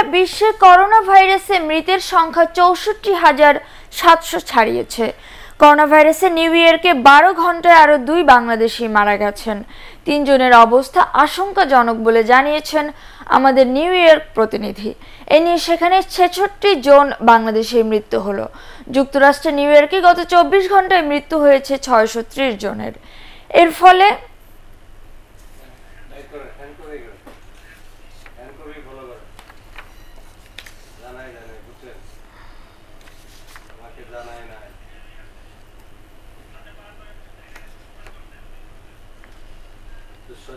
সারা বিশ্বে করোনা ভাইরাসে মৃতের সংখ্যা চৌষট্টি হাজার সাতশো ছাড়িয়েছে করোনা ভাইরাসে নিউ ইয়র্কে বারো ঘন্টায় আরও দুই বাংলাদেশি মারা গেছেন তিনজনের অবস্থা আশঙ্কাজনক বলে জানিয়েছেন আমাদের নিউ ইয়র্ক প্রতিনিধি এ নিয়ে সেখানে ছেষট্টি জন বাংলাদেশে মৃত্যু হলো যুক্তরাষ্ট্রের নিউ ইয়র্কে গত চব্বিশ ঘন্টায় মৃত্যু হয়েছে ছয়শো জনের এর ফলে তিনজনের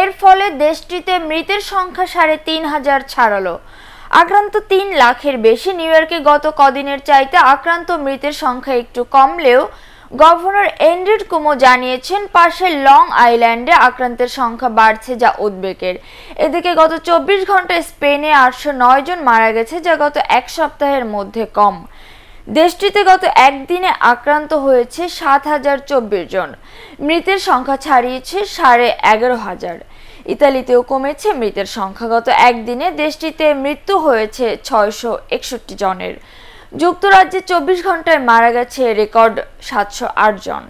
এর ফলে দেশটিতে মৃতের সংখ্যা সাড়ে তিন হাজার ছাড়ালো আক্রান্ত তিন লাখের বেশি নিউ ইয়র্কে গত কদিনের চাইতে আক্রান্ত মৃতের সংখ্যা একটু কমলেও গভর্নর এন্ড্রিড কুমো জানিয়েছেন পাশের লং আইল্যান্ডে আক্রান্তের সংখ্যা বাড়ছে যা উদ্বেগের এদিকে গত চব্বিশ ঘন্টায় স্পেনে আটশো নয় জন মারা গেছে যা গত এক সপ্তাহের মধ্যে কম দেশটিতে গত একদিনে আক্রান্ত হয়েছে সাত হাজার চব্বিশ জন মৃতের সংখ্যা ছাড়িয়েছে সাড়ে এগারো হাজার ইতালিতেও কমেছে মৃতের সংখ্যা গত একদিনে দেশটিতে মৃত্যু হয়েছে ছয়শো একষট্টি জনের যুক্তরাজ্যে চব্বিশ ঘন্টায় মারা গেছে রেকর্ড সাতশো জন